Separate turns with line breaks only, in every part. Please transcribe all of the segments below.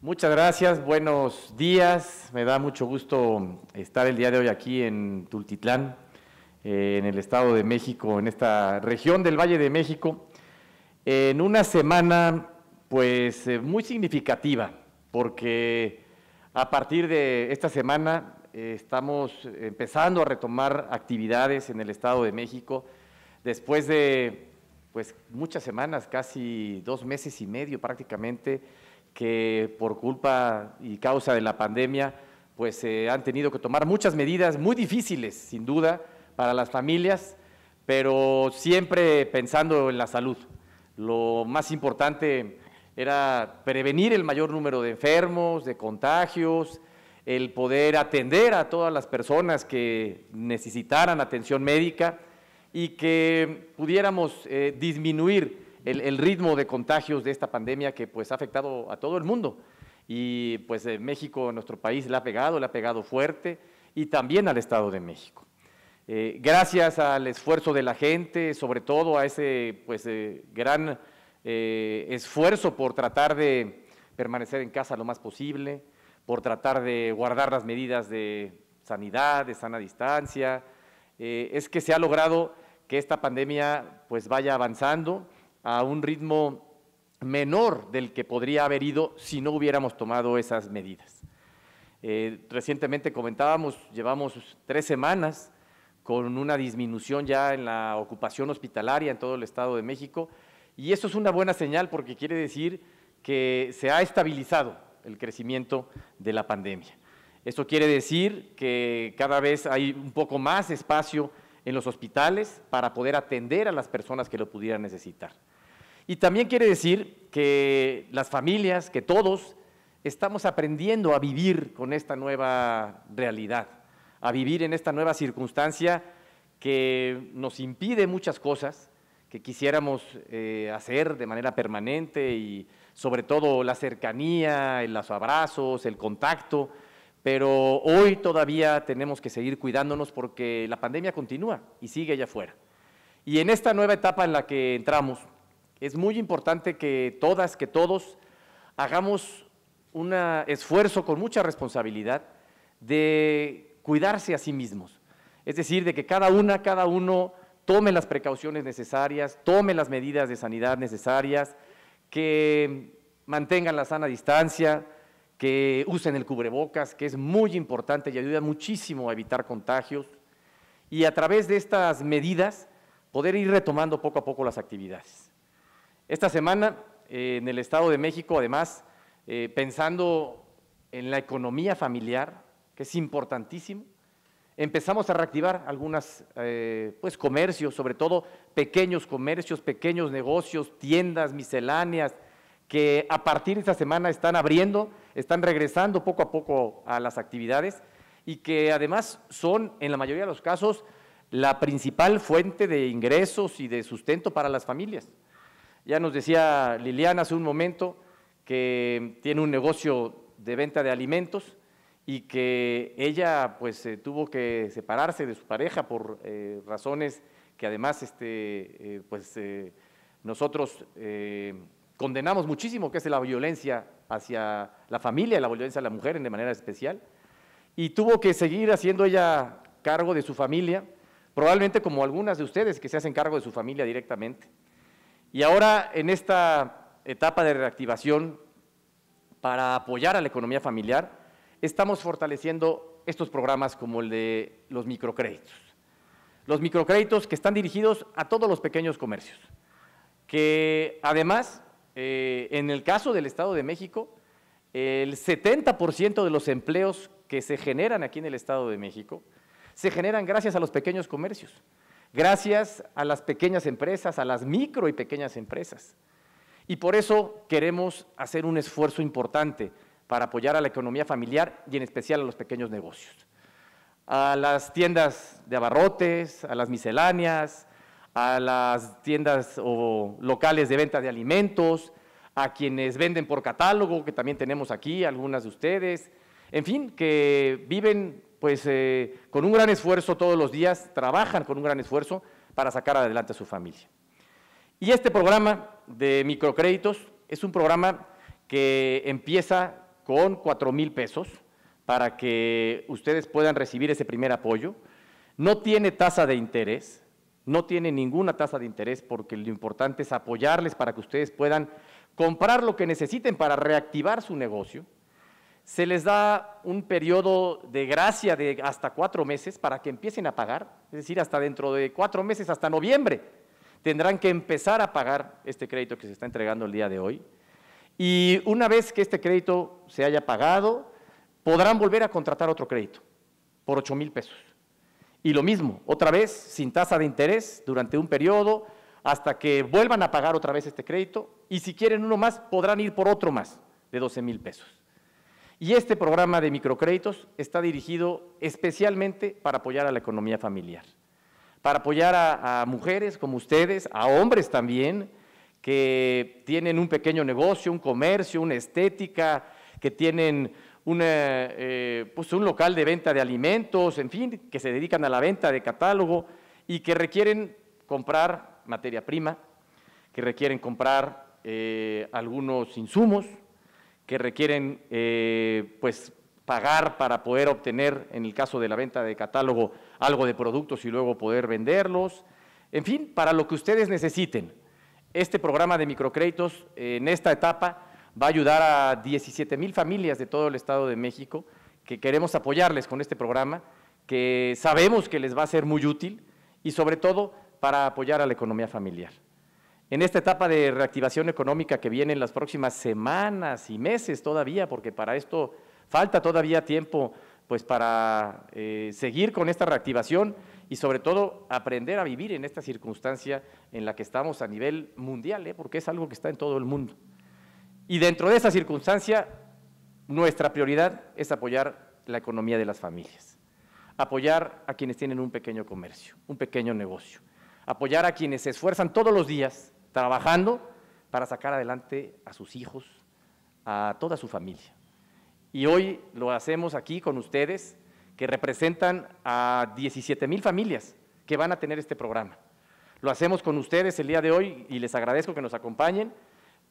Muchas gracias, buenos días. Me da mucho gusto estar el día de hoy aquí en Tultitlán, eh, en el Estado de México, en esta región del Valle de México, en una semana pues eh, muy significativa, porque a partir de esta semana eh, estamos empezando a retomar actividades en el Estado de México después de pues muchas semanas, casi dos meses y medio prácticamente, que por culpa y causa de la pandemia, pues se han tenido que tomar muchas medidas muy difíciles, sin duda, para las familias, pero siempre pensando en la salud. Lo más importante era prevenir el mayor número de enfermos, de contagios, el poder atender a todas las personas que necesitaran atención médica y que pudiéramos eh, disminuir el, ritmo de contagios de esta pandemia que pues, ha afectado a todo el mundo. Y pues eh, México, nuestro país, le ha pegado, le ha pegado fuerte y también al Estado de México. Eh, gracias al esfuerzo de la gente, sobre todo a ese pues, eh, gran esfuerzo por tratar de permanecer en casa lo más posible, por tratar de guardar las medidas de sanidad, de sana distancia, es que se ha logrado que esta pandemia pues vaya avanzando a un ritmo menor del que podría haber ido si no hubiéramos tomado esas medidas. Eh, recientemente comentábamos, llevamos tres semanas con una disminución ya en la ocupación hospitalaria en todo el Estado de México y eso es una buena señal porque quiere decir que se ha estabilizado el crecimiento de la pandemia. Esto quiere decir que cada vez hay un poco más espacio en los hospitales para poder atender a las personas que lo pudieran necesitar. Y también quiere decir que las familias, que todos, estamos aprendiendo a vivir con esta nueva realidad, a vivir en esta nueva circunstancia que nos impide muchas cosas que quisiéramos eh, hacer de manera permanente y sobre todo la cercanía, los abrazos, el contacto, pero hoy todavía tenemos que seguir cuidándonos porque la pandemia continúa y sigue allá afuera. Y en esta nueva etapa en la que entramos, es muy importante que todas, que todos hagamos un esfuerzo con mucha responsabilidad de cuidarse a sí mismos. Es decir, de que cada una, cada uno tome las precauciones necesarias, tome las medidas de sanidad necesarias, que mantengan la sana distancia, que usen el cubrebocas, que es muy importante y ayuda muchísimo a evitar contagios. Y a través de estas medidas, poder ir retomando poco a poco las actividades. Esta semana, eh, en el Estado de México, además, eh, pensando en la economía familiar, que es importantísimo, empezamos a reactivar algunos eh, pues, comercios, sobre todo pequeños comercios, pequeños negocios, tiendas misceláneas, que a partir de esta semana están abriendo están regresando poco a poco a las actividades y que además son, en la mayoría de los casos, la principal fuente de ingresos y de sustento para las familias. Ya nos decía Liliana hace un momento que tiene un negocio de venta de alimentos y que ella pues eh, tuvo que separarse de su pareja por eh, razones que además este, eh, pues, nosotros condenamos muchísimo, que es la violencia hacia la familia, la violencia a la mujer de manera especial, y tuvo que seguir haciendo ella cargo de su familia, probablemente como algunas de ustedes que se hacen cargo de su familia directamente. Y ahora en esta etapa de reactivación, para apoyar a la economía familiar, estamos fortaleciendo estos programas como el de los microcréditos. Los microcréditos que están dirigidos a todos los pequeños comercios, que además eh, en el caso del Estado de México, el 70% de los empleos que se generan aquí en el Estado de México se generan gracias a los pequeños comercios, gracias a las pequeñas empresas, a las micro y pequeñas empresas. Y por eso queremos hacer un esfuerzo importante para apoyar a la economía familiar y en especial a los pequeños negocios. A las tiendas de abarrotes, a las misceláneas, a las tiendas o locales de venta de alimentos, a quienes venden por catálogo, que también tenemos aquí algunas de ustedes, en fin, que viven pues eh, con un gran esfuerzo todos los días, trabajan con un gran esfuerzo para sacar adelante a su familia. Y este programa de microcréditos es un programa que empieza con cuatro mil pesos para que ustedes puedan recibir ese primer apoyo. No tiene tasa de interés, no tiene ninguna tasa de interés porque lo importante es apoyarles para que ustedes puedan comprar lo que necesiten para reactivar su negocio. Se les da un periodo de gracia de hasta cuatro meses para que empiecen a pagar, es decir, hasta dentro de cuatro meses, hasta noviembre, tendrán que empezar a pagar este crédito que se está entregando el día de hoy. Y una vez que este crédito se haya pagado, podrán volver a contratar otro crédito por 8 mil pesos. Y lo mismo, otra vez, sin tasa de interés durante un periodo, hasta que vuelvan a pagar otra vez este crédito, y si quieren uno más, podrán ir por otro más de 12 mil pesos. Y este programa de microcréditos está dirigido especialmente para apoyar a la economía familiar, para apoyar a, a mujeres como ustedes, a hombres también, que tienen un pequeño negocio, un comercio, una estética, que tienen un eh, pues, un local de venta de alimentos, en fin, que se dedican a la venta de catálogo y que requieren comprar materia prima, que requieren comprar eh, algunos insumos, que requieren eh, pues pagar para poder obtener, en el caso de la venta de catálogo, algo de productos y luego poder venderlos. En fin, para lo que ustedes necesiten. Este programa de microcréditos en esta etapa va a ayudar a 17 mil familias de todo el Estado de México que queremos apoyarles con este programa, que sabemos que les va a ser muy útil y sobre todo para apoyar a la economía familiar. En esta etapa de reactivación económica que viene en las próximas semanas y meses todavía, porque para esto falta todavía tiempo pues para eh, seguir con esta reactivación y sobre todo aprender a vivir en esta circunstancia en la que estamos a nivel mundial, ¿eh? porque es algo que está en todo el mundo. Y dentro de esa circunstancia, nuestra prioridad es apoyar la economía de las familias, apoyar a quienes tienen un pequeño comercio, un pequeño negocio, apoyar a quienes se esfuerzan todos los días trabajando para sacar adelante a sus hijos, a toda su familia. Y hoy lo hacemos aquí con ustedes, que representan a 17 mil familias que van a tener este programa. Lo hacemos con ustedes el día de hoy y les agradezco que nos acompañen.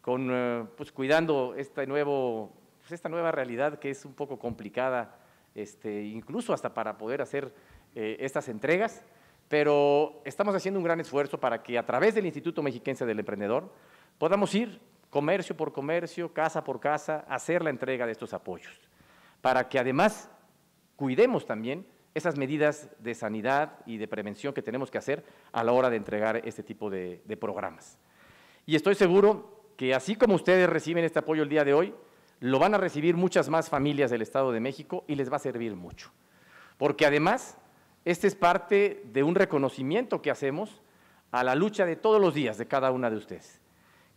Eh, pues, cuidando este nuevo, pues, esta nueva realidad que es un poco complicada, este, incluso hasta para poder hacer eh, estas entregas, pero estamos haciendo un gran esfuerzo para que a través del Instituto Mexiquense del Emprendedor podamos ir comercio por comercio, casa por casa, hacer la entrega de estos apoyos, para que además cuidemos también esas medidas de sanidad y de prevención que tenemos que hacer a la hora de entregar este tipo de, de programas. Y estoy seguro que así como ustedes reciben este apoyo el día de hoy, lo van a recibir muchas más familias del Estado de México y les va a servir mucho. Porque además, este es parte de un reconocimiento que hacemos a la lucha de todos los días de cada una de ustedes.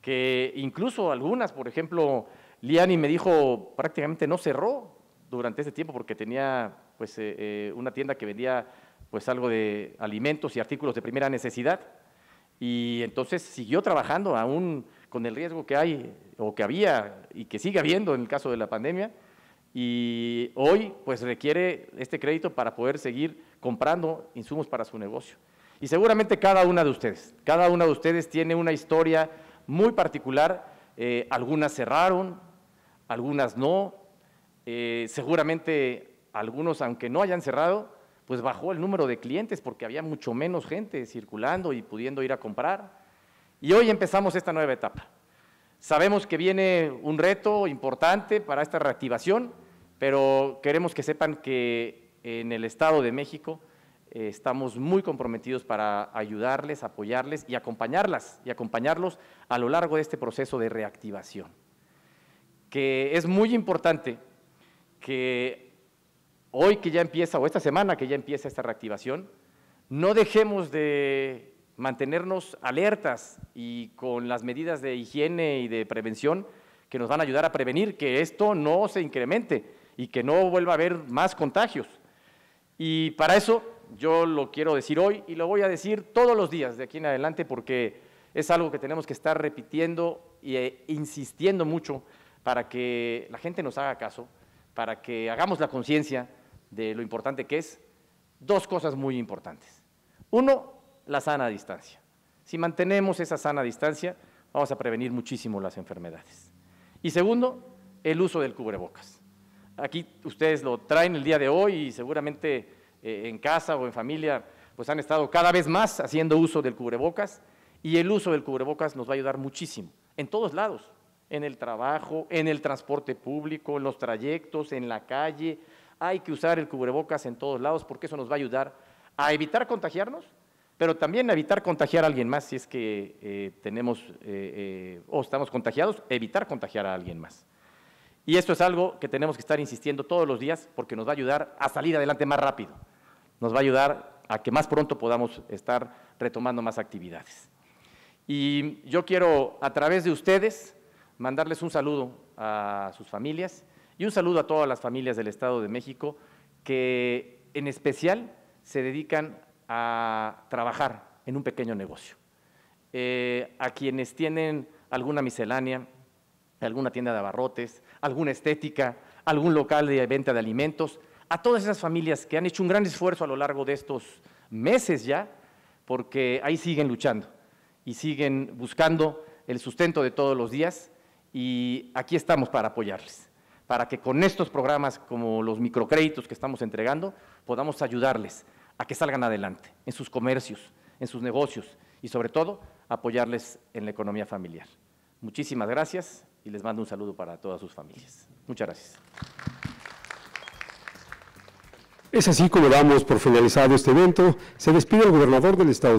Que incluso algunas, por ejemplo, Liani me dijo, prácticamente no cerró durante ese tiempo porque tenía pues, eh, eh, una tienda que vendía pues, algo de alimentos y artículos de primera necesidad. Y entonces siguió trabajando aún con el riesgo que hay o que había y que sigue habiendo en el caso de la pandemia. Y hoy pues requiere este crédito para poder seguir comprando insumos para su negocio. Y seguramente cada una de ustedes, cada una de ustedes tiene una historia muy particular. Eh, algunas cerraron, algunas no. Eh, seguramente algunos, aunque no hayan cerrado, pues bajó el número de clientes porque había mucho menos gente circulando y pudiendo ir a comprar. Y hoy empezamos esta nueva etapa. Sabemos que viene un reto importante para esta reactivación, pero queremos que sepan que en el Estado de México eh, estamos muy comprometidos para ayudarles, apoyarles y acompañarlas y acompañarlos a lo largo de este proceso de reactivación. Que es muy importante que hoy que ya empieza, o esta semana que ya empieza esta reactivación, no dejemos de mantenernos alertas y con las medidas de higiene y de prevención que nos van a ayudar a prevenir que esto no se incremente y que no vuelva a haber más contagios. Y para eso yo lo quiero decir hoy y lo voy a decir todos los días de aquí en adelante porque es algo que tenemos que estar repitiendo e insistiendo mucho para que la gente nos haga caso, para que hagamos la conciencia de lo importante que es. Dos cosas muy importantes. Uno, la sana distancia. Si mantenemos esa sana distancia, vamos a prevenir muchísimo las enfermedades. Y segundo, el uso del cubrebocas. Aquí ustedes lo traen el día de hoy y seguramente eh, en casa o en familia pues han estado cada vez más haciendo uso del cubrebocas y el uso del cubrebocas nos va a ayudar muchísimo en todos lados, en el trabajo, en el transporte público, en los trayectos, en la calle. Hay que usar el cubrebocas en todos lados porque eso nos va a ayudar a evitar contagiarnos pero también evitar contagiar a alguien más si es que eh, tenemos eh, eh, o estamos contagiados, evitar contagiar a alguien más. Y esto es algo que tenemos que estar insistiendo todos los días porque nos va a ayudar a salir adelante más rápido, nos va a ayudar a que más pronto podamos estar retomando más actividades. Y yo quiero, a través de ustedes, mandarles un saludo a sus familias y un saludo a todas las familias del Estado de México que en especial se dedican a trabajar en un pequeño negocio. Eh, a quienes tienen alguna miscelánea, alguna tienda de abarrotes, alguna estética, algún local de venta de alimentos, a todas esas familias que han hecho un gran esfuerzo a lo largo de estos meses ya, porque ahí siguen luchando y siguen buscando el sustento de todos los días y aquí estamos para apoyarles, para que con estos programas como los microcréditos que estamos entregando podamos ayudarles a que salgan adelante en sus comercios, en sus negocios y sobre todo apoyarles en la economía familiar. Muchísimas gracias y les mando un saludo para todas sus familias. Muchas gracias. Es así como damos por finalizado este evento. Se despide el gobernador del estado de